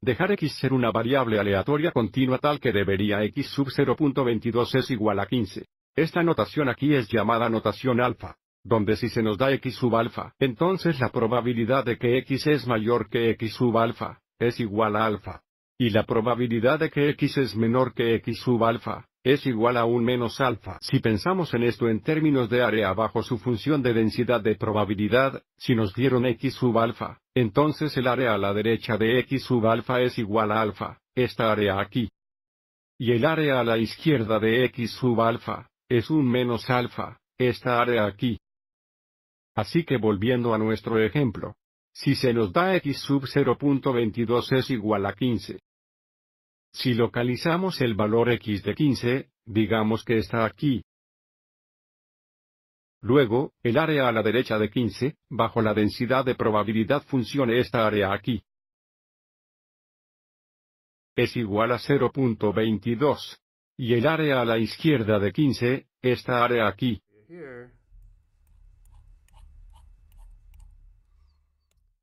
Dejar x ser una variable aleatoria continua tal que debería x sub 0.22 es igual a 15. Esta notación aquí es llamada notación alfa, donde si se nos da x sub alfa, entonces la probabilidad de que x es mayor que x sub alfa, es igual a alfa. Y la probabilidad de que x es menor que x sub alfa, es igual a un menos alfa. Si pensamos en esto en términos de área bajo su función de densidad de probabilidad, si nos dieron x sub alfa, entonces el área a la derecha de x sub alfa es igual a alfa, esta área aquí. Y el área a la izquierda de x sub alfa, es un menos alfa, esta área aquí. Así que volviendo a nuestro ejemplo, si se nos da x sub 0.22 es igual a 15, si localizamos el valor x de 15, digamos que está aquí. Luego, el área a la derecha de 15, bajo la densidad de probabilidad funcione esta área aquí. Es igual a 0.22. Y el área a la izquierda de 15, esta área aquí.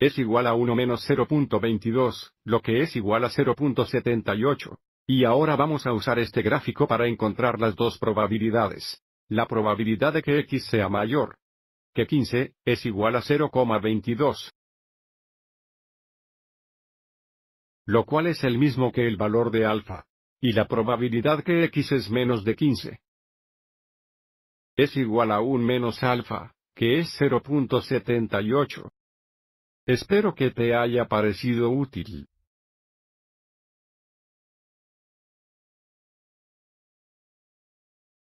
es igual a 1 menos 0.22, lo que es igual a 0.78. Y ahora vamos a usar este gráfico para encontrar las dos probabilidades. La probabilidad de que x sea mayor que 15, es igual a 0,22. Lo cual es el mismo que el valor de alfa. Y la probabilidad que x es menos de 15. Es igual a 1 menos alfa, que es 0.78. Espero que te haya parecido útil.